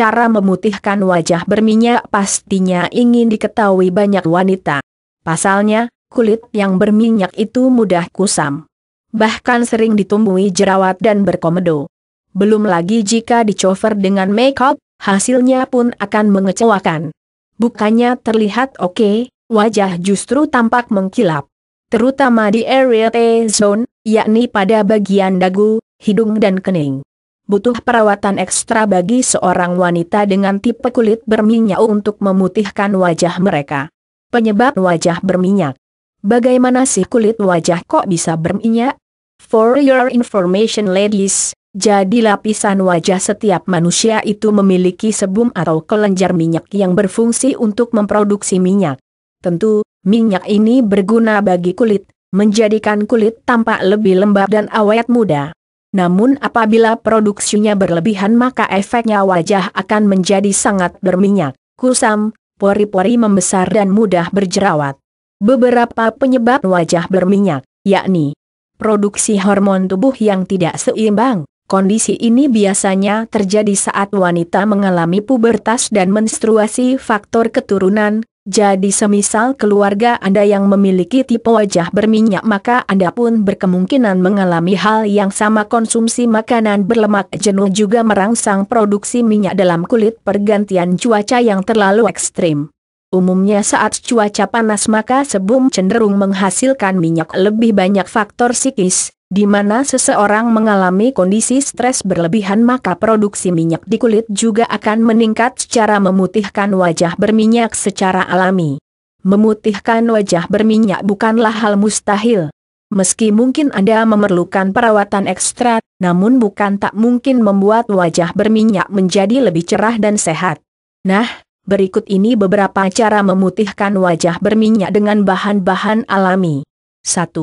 cara memutihkan wajah berminyak pastinya ingin diketahui banyak wanita. Pasalnya, kulit yang berminyak itu mudah kusam. Bahkan sering ditumbuhi jerawat dan berkomedo. Belum lagi jika dicover dengan make up, hasilnya pun akan mengecewakan. Bukannya terlihat oke, wajah justru tampak mengkilap. Terutama di area T-zone, yakni pada bagian dagu, hidung dan kening butuh perawatan ekstra bagi seorang wanita dengan tipe kulit berminyak untuk memutihkan wajah mereka. Penyebab wajah berminyak. Bagaimana sih kulit wajah kok bisa berminyak? For your information ladies, jadi lapisan wajah setiap manusia itu memiliki sebum atau kelenjar minyak yang berfungsi untuk memproduksi minyak. Tentu, minyak ini berguna bagi kulit, menjadikan kulit tampak lebih lembab dan awet muda. Namun apabila produksinya berlebihan maka efeknya wajah akan menjadi sangat berminyak, kusam, pori-pori membesar dan mudah berjerawat. Beberapa penyebab wajah berminyak, yakni produksi hormon tubuh yang tidak seimbang. Kondisi ini biasanya terjadi saat wanita mengalami pubertas dan menstruasi faktor keturunan, jadi semisal keluarga Anda yang memiliki tipe wajah berminyak maka Anda pun berkemungkinan mengalami hal yang sama konsumsi makanan berlemak jenuh juga merangsang produksi minyak dalam kulit pergantian cuaca yang terlalu ekstrim. Umumnya saat cuaca panas maka sebum cenderung menghasilkan minyak lebih banyak faktor psikis, di mana seseorang mengalami kondisi stres berlebihan maka produksi minyak di kulit juga akan meningkat secara memutihkan wajah berminyak secara alami. Memutihkan wajah berminyak bukanlah hal mustahil. Meski mungkin Anda memerlukan perawatan ekstra, namun bukan tak mungkin membuat wajah berminyak menjadi lebih cerah dan sehat. Nah, Berikut ini beberapa cara memutihkan wajah berminyak dengan bahan-bahan alami. 1.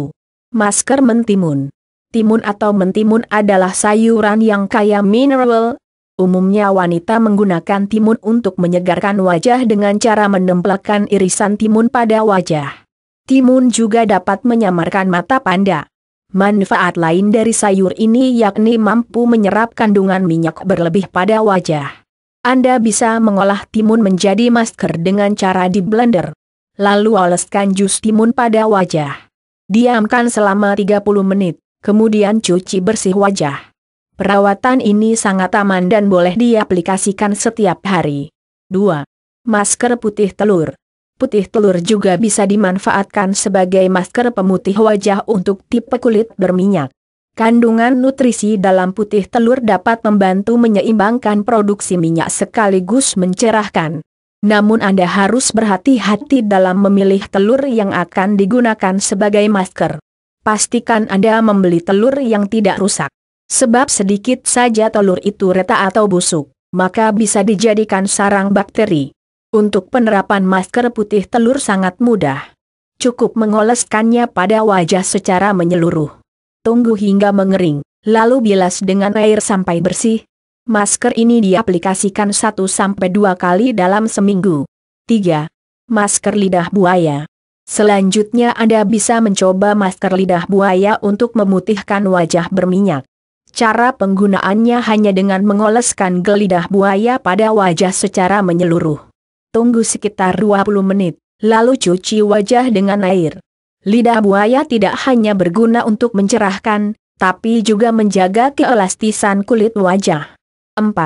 Masker mentimun. Timun atau mentimun adalah sayuran yang kaya mineral. Umumnya wanita menggunakan timun untuk menyegarkan wajah dengan cara menempelkan irisan timun pada wajah. Timun juga dapat menyamarkan mata panda. Manfaat lain dari sayur ini yakni mampu menyerap kandungan minyak berlebih pada wajah. Anda bisa mengolah timun menjadi masker dengan cara di blender. Lalu oleskan jus timun pada wajah. Diamkan selama 30 menit, kemudian cuci bersih wajah. Perawatan ini sangat aman dan boleh diaplikasikan setiap hari. 2. Masker putih telur. Putih telur juga bisa dimanfaatkan sebagai masker pemutih wajah untuk tipe kulit berminyak. Kandungan nutrisi dalam putih telur dapat membantu menyeimbangkan produksi minyak sekaligus mencerahkan. Namun Anda harus berhati-hati dalam memilih telur yang akan digunakan sebagai masker. Pastikan Anda membeli telur yang tidak rusak. Sebab sedikit saja telur itu reta atau busuk, maka bisa dijadikan sarang bakteri. Untuk penerapan masker putih telur sangat mudah. Cukup mengoleskannya pada wajah secara menyeluruh tunggu hingga mengering, lalu bilas dengan air sampai bersih. Masker ini diaplikasikan 1-2 kali dalam seminggu. 3. Masker lidah buaya. Selanjutnya Anda bisa mencoba masker lidah buaya untuk memutihkan wajah berminyak. Cara penggunaannya hanya dengan mengoleskan gelidah buaya pada wajah secara menyeluruh. Tunggu sekitar 20 menit, lalu cuci wajah dengan air. Lidah buaya tidak hanya berguna untuk mencerahkan, tapi juga menjaga keelastisan kulit wajah. 4.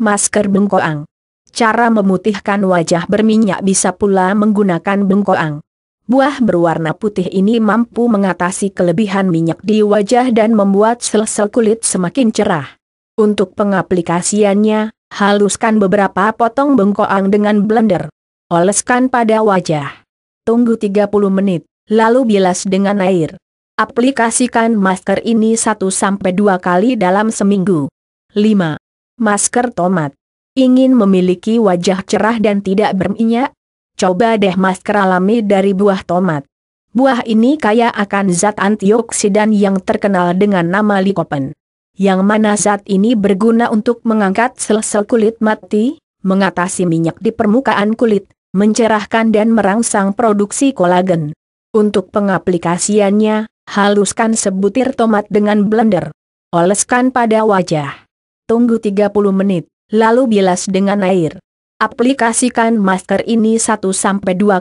Masker bengkoang. Cara memutihkan wajah berminyak bisa pula menggunakan bengkoang. Buah berwarna putih ini mampu mengatasi kelebihan minyak di wajah dan membuat sel-sel kulit semakin cerah. Untuk pengaplikasiannya, haluskan beberapa potong bengkoang dengan blender. Oleskan pada wajah. Tunggu 30 menit lalu bilas dengan air. Aplikasikan masker ini 1-2 kali dalam seminggu. 5. Masker tomat. Ingin memiliki wajah cerah dan tidak berminyak? Coba deh masker alami dari buah tomat. Buah ini kaya akan zat antioksidan yang terkenal dengan nama likopen. Yang mana zat ini berguna untuk mengangkat sel-sel kulit mati, mengatasi minyak di permukaan kulit, mencerahkan dan merangsang produksi kolagen. Untuk pengaplikasiannya, haluskan sebutir tomat dengan blender. Oleskan pada wajah. Tunggu 30 menit, lalu bilas dengan air. Aplikasikan masker ini 1-2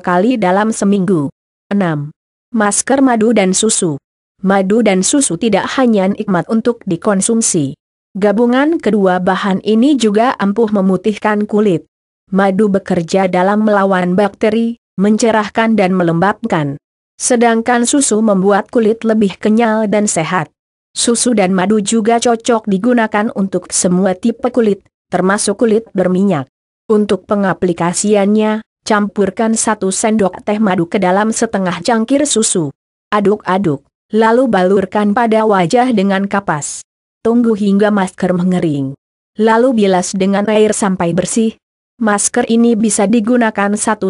kali dalam seminggu. 6. Masker madu dan susu. Madu dan susu tidak hanya nikmat untuk dikonsumsi. Gabungan kedua bahan ini juga ampuh memutihkan kulit. Madu bekerja dalam melawan bakteri, mencerahkan dan melembabkan. Sedangkan susu membuat kulit lebih kenyal dan sehat. Susu dan madu juga cocok digunakan untuk semua tipe kulit, termasuk kulit berminyak. Untuk pengaplikasiannya, campurkan satu sendok teh madu ke dalam setengah cangkir susu. Aduk-aduk, lalu balurkan pada wajah dengan kapas. Tunggu hingga masker mengering. Lalu bilas dengan air sampai bersih. Masker ini bisa digunakan 1-2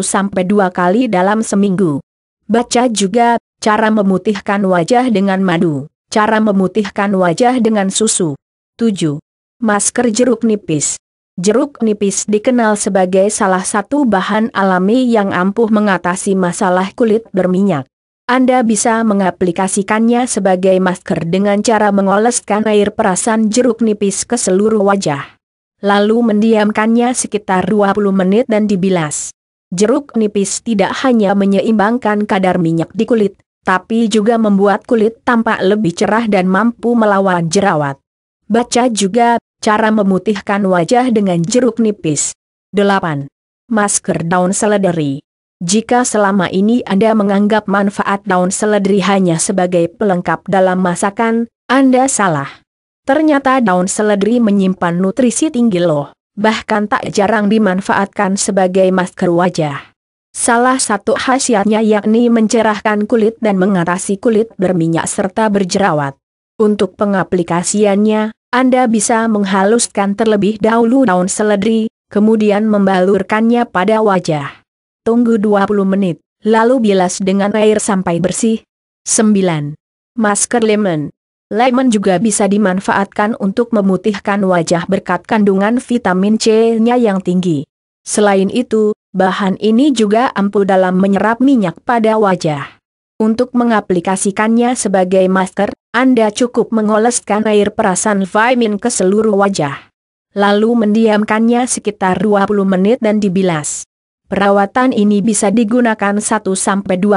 kali dalam seminggu. Baca juga, cara memutihkan wajah dengan madu, cara memutihkan wajah dengan susu. 7. Masker jeruk nipis Jeruk nipis dikenal sebagai salah satu bahan alami yang ampuh mengatasi masalah kulit berminyak. Anda bisa mengaplikasikannya sebagai masker dengan cara mengoleskan air perasan jeruk nipis ke seluruh wajah. Lalu mendiamkannya sekitar 20 menit dan dibilas jeruk nipis tidak hanya menyeimbangkan kadar minyak di kulit, tapi juga membuat kulit tampak lebih cerah dan mampu melawan jerawat. Baca juga, cara memutihkan wajah dengan jeruk nipis. 8. Masker daun seledri Jika selama ini Anda menganggap manfaat daun seledri hanya sebagai pelengkap dalam masakan, Anda salah. Ternyata daun seledri menyimpan nutrisi tinggi loh bahkan tak jarang dimanfaatkan sebagai masker wajah. Salah satu khasiatnya yakni mencerahkan kulit dan mengatasi kulit berminyak serta berjerawat. Untuk pengaplikasiannya, Anda bisa menghaluskan terlebih dahulu daun seledri, kemudian membalurkannya pada wajah. Tunggu 20 menit, lalu bilas dengan air sampai bersih. 9. Masker lemon Lemon juga bisa dimanfaatkan untuk memutihkan wajah berkat kandungan vitamin C-nya yang tinggi. Selain itu, bahan ini juga ampuh dalam menyerap minyak pada wajah. Untuk mengaplikasikannya sebagai masker, Anda cukup mengoleskan air perasan vitamin ke seluruh wajah. Lalu mendiamkannya sekitar 20 menit dan dibilas. Perawatan ini bisa digunakan 1-2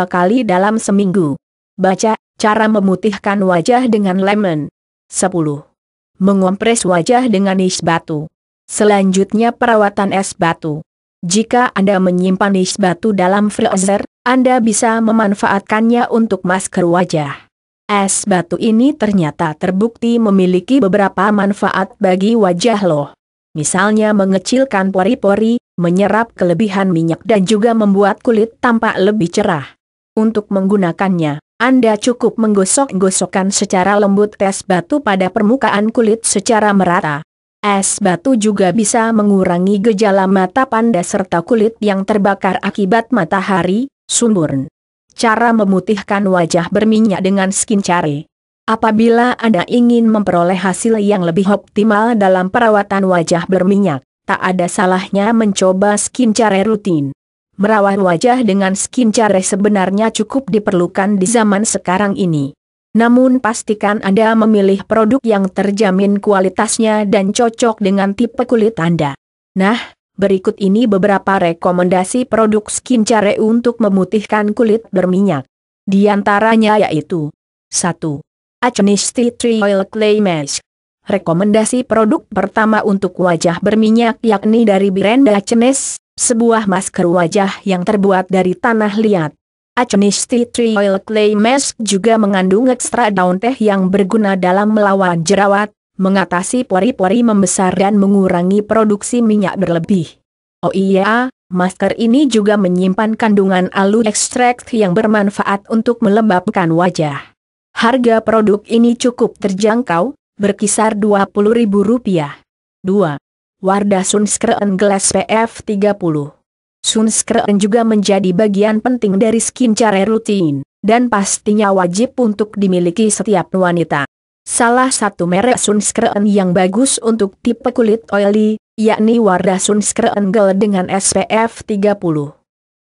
kali dalam seminggu. Baca Cara memutihkan wajah dengan lemon. 10. Mengompres wajah dengan es batu. Selanjutnya perawatan es batu. Jika Anda menyimpan es batu dalam freezer, Anda bisa memanfaatkannya untuk masker wajah. Es batu ini ternyata terbukti memiliki beberapa manfaat bagi wajah loh. Misalnya mengecilkan pori-pori, menyerap kelebihan minyak dan juga membuat kulit tampak lebih cerah. Untuk menggunakannya, anda cukup menggosok-gosokkan secara lembut es batu pada permukaan kulit secara merata. Es batu juga bisa mengurangi gejala mata panda serta kulit yang terbakar akibat matahari, sunburn. Cara memutihkan wajah berminyak dengan skin care. Apabila Anda ingin memperoleh hasil yang lebih optimal dalam perawatan wajah berminyak, tak ada salahnya mencoba skin care rutin merawat wajah dengan skin care sebenarnya cukup diperlukan di zaman sekarang ini. Namun pastikan Anda memilih produk yang terjamin kualitasnya dan cocok dengan tipe kulit Anda. Nah, berikut ini beberapa rekomendasi produk skin care untuk memutihkan kulit berminyak. Di antaranya yaitu 1. Acnish Tea Tree Oil Clay Mask Rekomendasi produk pertama untuk wajah berminyak yakni dari brand Acnes, sebuah masker wajah yang terbuat dari tanah liat. A tree oil clay mask juga mengandung ekstra daun teh yang berguna dalam melawan jerawat, mengatasi pori-pori membesar dan mengurangi produksi minyak berlebih. Oh iya, masker ini juga menyimpan kandungan alu ekstrak yang bermanfaat untuk melembabkan wajah. Harga produk ini cukup terjangkau, berkisar Rp20.000. 2. Wardah Sunscreen Glass PF 30. Sunscreen juga menjadi bagian penting dari skincare rutin, dan pastinya wajib untuk dimiliki setiap wanita. Salah satu merek sunscreen yang bagus untuk tipe kulit oily, yakni Wardah Sunscreen Gel dengan SPF 30.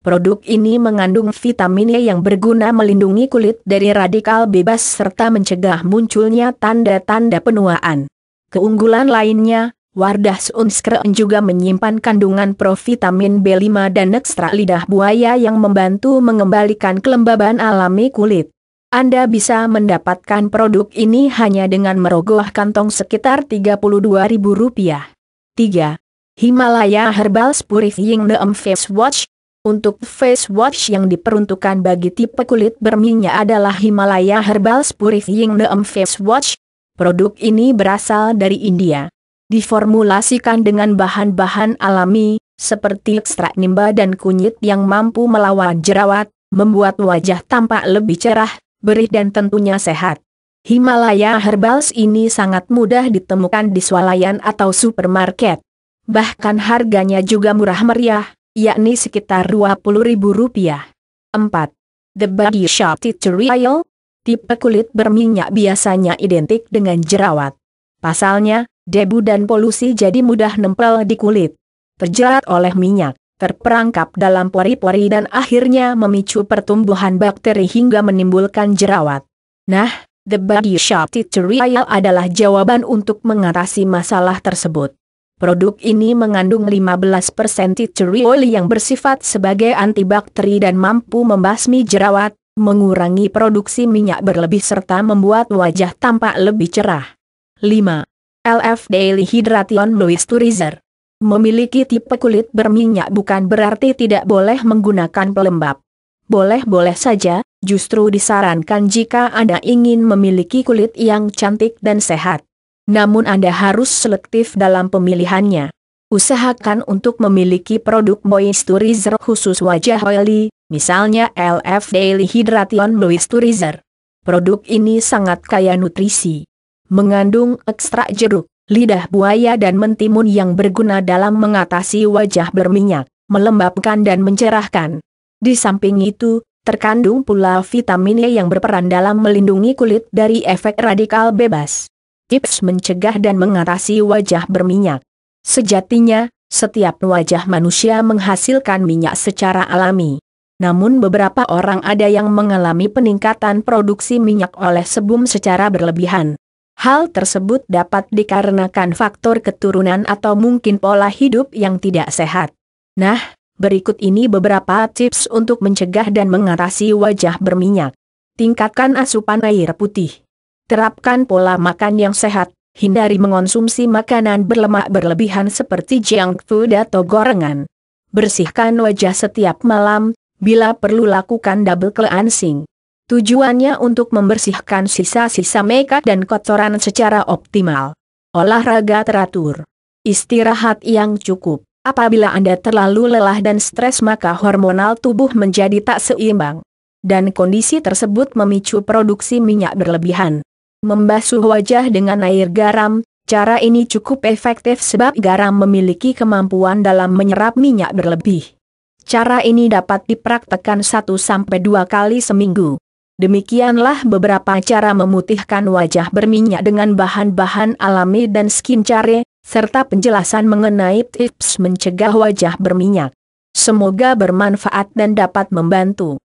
Produk ini mengandung vitamin E yang berguna melindungi kulit dari radikal bebas serta mencegah munculnya tanda-tanda penuaan. Keunggulan lainnya, Wardah Sunskreen juga menyimpan kandungan provitamin B5 dan ekstrak lidah buaya yang membantu mengembalikan kelembaban alami kulit. Anda bisa mendapatkan produk ini hanya dengan merogoh kantong sekitar Rp32.000. 3. Himalaya Herbal Purifying Neem Face Wash Untuk face wash yang diperuntukkan bagi tipe kulit berminyak adalah Himalaya Herbal Purifying Neem Face Wash. Produk ini berasal dari India diformulasikan dengan bahan-bahan alami, seperti ekstrak nimba dan kunyit yang mampu melawan jerawat, membuat wajah tampak lebih cerah, berih dan tentunya sehat. Himalaya Herbals ini sangat mudah ditemukan di swalayan atau supermarket. Bahkan harganya juga murah meriah, yakni sekitar Rp20.000. 4. The Body Shop Tutorial Tipe kulit berminyak biasanya identik dengan jerawat. Pasalnya, debu dan polusi jadi mudah nempel di kulit. Terjerat oleh minyak, terperangkap dalam pori-pori dan akhirnya memicu pertumbuhan bakteri hingga menimbulkan jerawat. Nah, The Body Shop Tutorial adalah jawaban untuk mengatasi masalah tersebut. Produk ini mengandung 15% tree oil yang bersifat sebagai antibakteri dan mampu membasmi jerawat, mengurangi produksi minyak berlebih serta membuat wajah tampak lebih cerah. 5. LF Daily Hydration Moisturizer. Memiliki tipe kulit berminyak bukan berarti tidak boleh menggunakan pelembab. Boleh-boleh saja, justru disarankan jika Anda ingin memiliki kulit yang cantik dan sehat. Namun Anda harus selektif dalam pemilihannya. Usahakan untuk memiliki produk moisturizer khusus wajah oily, misalnya LF Daily Hydration Moisturizer. Produk ini sangat kaya nutrisi mengandung ekstrak jeruk, lidah buaya dan mentimun yang berguna dalam mengatasi wajah berminyak, melembabkan dan mencerahkan. Di samping itu, terkandung pula vitamin E yang berperan dalam melindungi kulit dari efek radikal bebas. Tips mencegah dan mengatasi wajah berminyak. Sejatinya, setiap wajah manusia menghasilkan minyak secara alami. Namun beberapa orang ada yang mengalami peningkatan produksi minyak oleh sebum secara berlebihan. Hal tersebut dapat dikarenakan faktor keturunan atau mungkin pola hidup yang tidak sehat. Nah, berikut ini beberapa tips untuk mencegah dan mengatasi wajah berminyak. Tingkatkan asupan air putih. Terapkan pola makan yang sehat, hindari mengonsumsi makanan berlemak berlebihan seperti junk food atau gorengan. Bersihkan wajah setiap malam, bila perlu lakukan double cleansing. Tujuannya untuk membersihkan sisa-sisa meka dan kotoran secara optimal. Olahraga teratur. Istirahat yang cukup. Apabila Anda terlalu lelah dan stres maka hormonal tubuh menjadi tak seimbang. Dan kondisi tersebut memicu produksi minyak berlebihan. Membasuh wajah dengan air garam, cara ini cukup efektif sebab garam memiliki kemampuan dalam menyerap minyak berlebih. Cara ini dapat dipraktekkan 1-2 kali seminggu. Demikianlah beberapa cara memutihkan wajah berminyak dengan bahan-bahan alami dan skincare, serta penjelasan mengenai tips mencegah wajah berminyak. Semoga bermanfaat dan dapat membantu.